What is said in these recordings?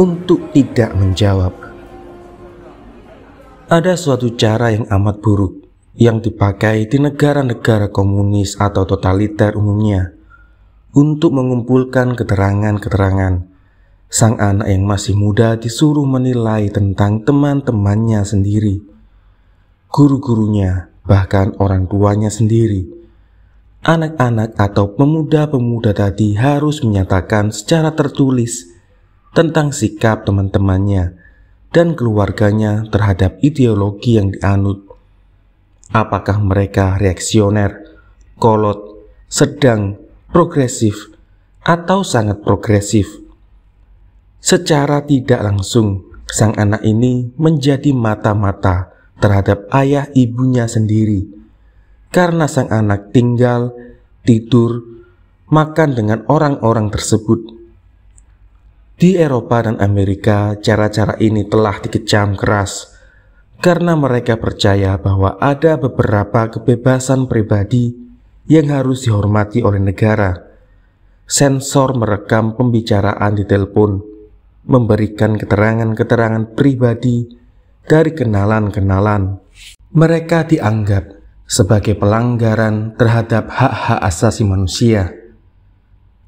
untuk tidak menjawab. Ada suatu cara yang amat buruk yang dipakai di negara-negara komunis atau totaliter umumnya untuk mengumpulkan keterangan-keterangan. Sang anak yang masih muda disuruh menilai tentang teman-temannya sendiri, guru-gurunya, bahkan orang tuanya sendiri. Anak-anak atau pemuda-pemuda tadi harus menyatakan secara tertulis tentang sikap teman-temannya dan keluarganya terhadap ideologi yang dianut. Apakah mereka reaksioner, kolot, sedang, progresif, atau sangat progresif? Secara tidak langsung, sang anak ini menjadi mata-mata terhadap ayah ibunya sendiri karena sang anak tinggal, tidur, makan dengan orang-orang tersebut di Eropa dan Amerika, cara-cara ini telah dikecam keras karena mereka percaya bahwa ada beberapa kebebasan pribadi yang harus dihormati oleh negara. Sensor merekam pembicaraan di telepon, memberikan keterangan-keterangan pribadi dari kenalan-kenalan. Mereka dianggap sebagai pelanggaran terhadap hak-hak asasi manusia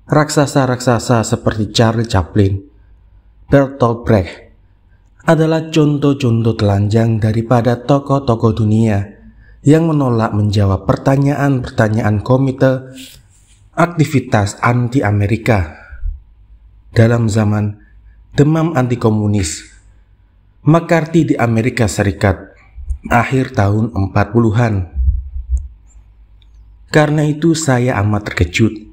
raksasa-raksasa seperti Charlie Chaplin, Bertolt Brecht, adalah contoh-contoh telanjang daripada tokoh-tokoh dunia yang menolak menjawab pertanyaan-pertanyaan komite aktivitas anti-Amerika dalam zaman demam anti-komunis McCarthy di Amerika Serikat akhir tahun 40-an. Karena itu saya amat terkejut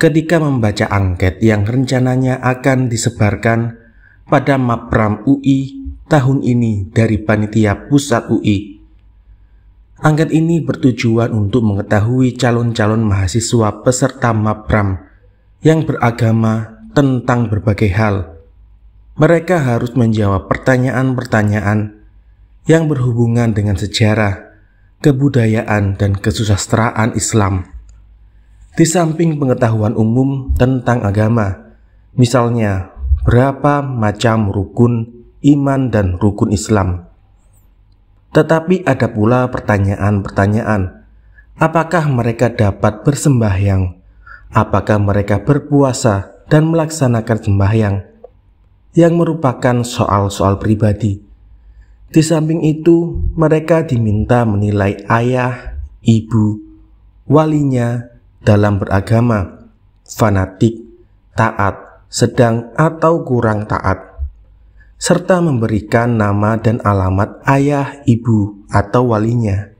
ketika membaca angket yang rencananya akan disebarkan pada Mapram UI tahun ini dari Panitia Pusat UI. Angket ini bertujuan untuk mengetahui calon-calon mahasiswa peserta Mapram yang beragama tentang berbagai hal. Mereka harus menjawab pertanyaan-pertanyaan yang berhubungan dengan sejarah, kebudayaan, dan kesusastraan Islam. Di samping pengetahuan umum tentang agama, misalnya berapa macam rukun iman dan rukun Islam. Tetapi ada pula pertanyaan-pertanyaan, apakah mereka dapat bersembahyang, apakah mereka berpuasa dan melaksanakan sembahyang, yang merupakan soal-soal pribadi. Di samping itu, mereka diminta menilai ayah, ibu, walinya, dalam beragama, fanatik, taat, sedang atau kurang taat, serta memberikan nama dan alamat ayah, ibu, atau walinya.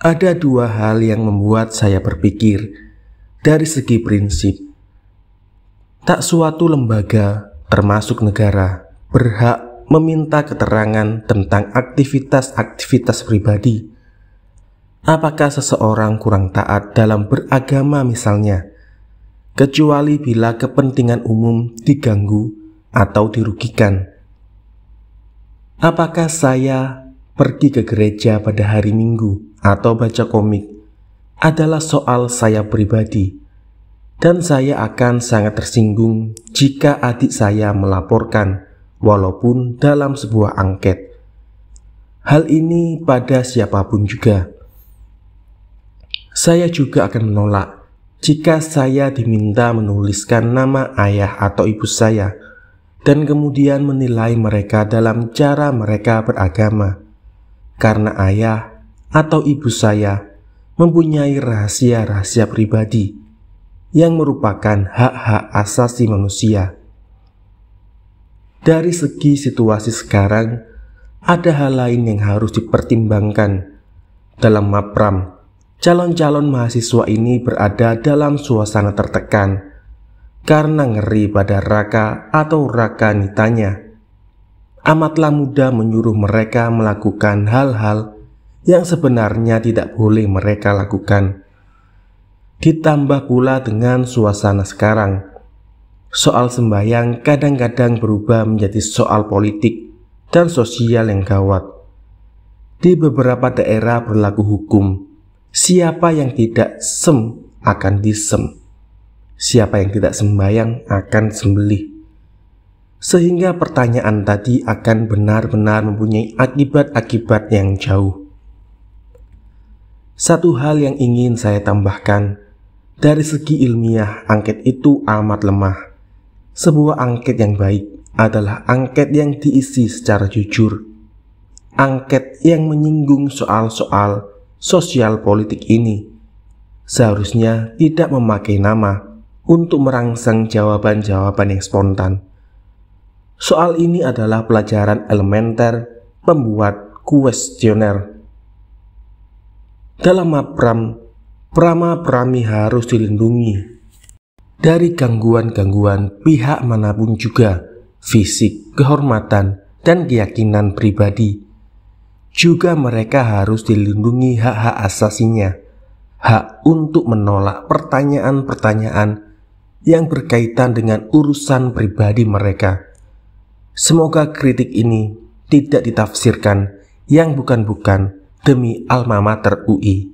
Ada dua hal yang membuat saya berpikir dari segi prinsip. Tak suatu lembaga, termasuk negara, berhak meminta keterangan tentang aktivitas-aktivitas pribadi apakah seseorang kurang taat dalam beragama misalnya, kecuali bila kepentingan umum diganggu atau dirugikan. Apakah saya pergi ke gereja pada hari Minggu atau baca komik adalah soal saya pribadi, dan saya akan sangat tersinggung jika adik saya melaporkan, walaupun dalam sebuah angket. Hal ini pada siapapun juga saya juga akan menolak jika saya diminta menuliskan nama ayah atau ibu saya dan kemudian menilai mereka dalam cara mereka beragama. Karena ayah atau ibu saya mempunyai rahasia-rahasia pribadi yang merupakan hak-hak asasi manusia. Dari segi situasi sekarang, ada hal lain yang harus dipertimbangkan dalam mapram calon-calon mahasiswa ini berada dalam suasana tertekan karena ngeri pada raka atau raka nitanya. Amatlah mudah menyuruh mereka melakukan hal-hal yang sebenarnya tidak boleh mereka lakukan. Ditambah pula dengan suasana sekarang, soal sembahyang kadang-kadang berubah menjadi soal politik dan sosial yang gawat. Di beberapa daerah berlaku hukum Siapa yang tidak sem akan disem. Siapa yang tidak sembayang akan sembelih. Sehingga pertanyaan tadi akan benar-benar mempunyai akibat-akibat yang jauh. Satu hal yang ingin saya tambahkan, dari segi ilmiah, angket itu amat lemah. Sebuah angket yang baik adalah angket yang diisi secara jujur. Angket yang menyinggung soal-soal sosial politik ini seharusnya tidak memakai nama untuk merangsang jawaban-jawaban yang spontan. Soal ini adalah pelajaran elementer pembuat kuesioner. Dalam mapram, prama prami harus dilindungi dari gangguan-gangguan pihak manapun juga, fisik, kehormatan, dan keyakinan pribadi juga mereka harus dilindungi hak-hak asasinya, hak untuk menolak pertanyaan-pertanyaan yang berkaitan dengan urusan pribadi mereka. Semoga kritik ini tidak ditafsirkan yang bukan-bukan demi alma mater UI.